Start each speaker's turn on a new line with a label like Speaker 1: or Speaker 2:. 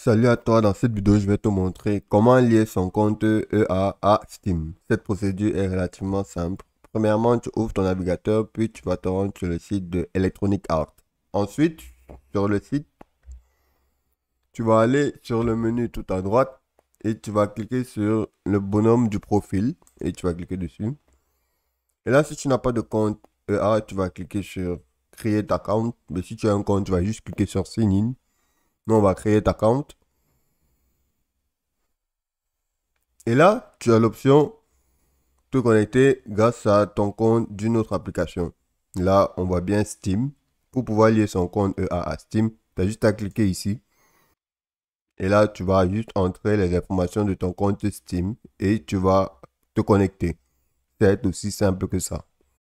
Speaker 1: Salut à toi, dans cette vidéo je vais te montrer comment lier son compte EA à Steam. Cette procédure est relativement simple. Premièrement, tu ouvres ton navigateur, puis tu vas te rendre sur le site de Electronic Arts. Ensuite, sur le site, tu vas aller sur le menu tout à droite et tu vas cliquer sur le bonhomme du profil et tu vas cliquer dessus. Et là, si tu n'as pas de compte EA, tu vas cliquer sur Create Account. Mais si tu as un compte, tu vas juste cliquer sur Sign In on va créer ta compte. Et là, tu as l'option te connecter grâce à ton compte d'une autre application. Là, on voit bien Steam. Pour pouvoir lier son compte EA à Steam, tu as juste à cliquer ici. Et là, tu vas juste entrer les informations de ton compte Steam et tu vas te connecter. C'est aussi simple que ça.